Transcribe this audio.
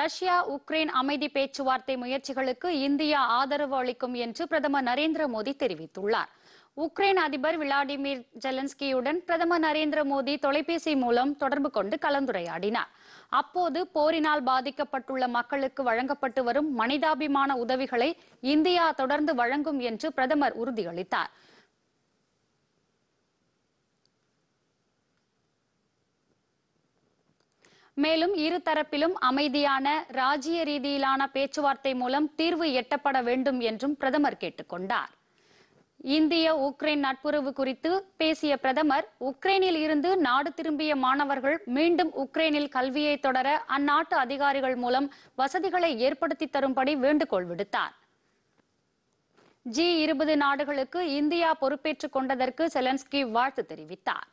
Russia Ukraine அமைதி பேச்சுவார்த்தை முயற்சிகளுக்கு இந்தியா ஆதரவு அளிக்கும் என்று பிரதமர் நரேந்திர மோடி தெரிவித்துள்ளார் உக்ரைன் அதிபர் விளாடிமிர் ஜெலன்ஸ்கியுடன் பிரதமர் நரேந்திர மோடி தொலைபேசி மூலம் தொடர்பு கொண்டு கலந்துரையாடினார் அப்போது போரினால் பாதிக்கப்பட்டுள்ள மக்களுக்கு வழங்கப்பட்டு வரும் மனிதாபிமான உதவிகளை இந்தியா தொடர்ந்து வழங்கும் என்று பிரதமர் உறுதியளித்தார் மேலும் இரு தரப்பிலும் அமைதியான ராஜ்ய ரீதியிலான பேச்சுவார்த்தை மூலம் தீர்வு எட்டப்பட வேண்டும் என்றும் பிரதமர் கேட்டுக்கொண்டார் இந்திய உக்ரைன் நட்புறவு குறித்து பேசிய பிரதமர் உக்ரைனில் இருந்து நாடு திரும்பிய மாணவர்கள் மீண்டும் உக்ரைனில் கல்வியை தொடர அந்நாட்டு அதிகாரிகள் மூலம் வசதிகளை ஏற்படுத்தி தரும்படி வேண்டுகோள் விடுத்தார் ஜி இருபது நாடுகளுக்கு இந்தியா பொறுப்பேற்றுக் கொண்டதற்கு செலன்ஸ்கி வாழ்த்து தெரிவித்தார்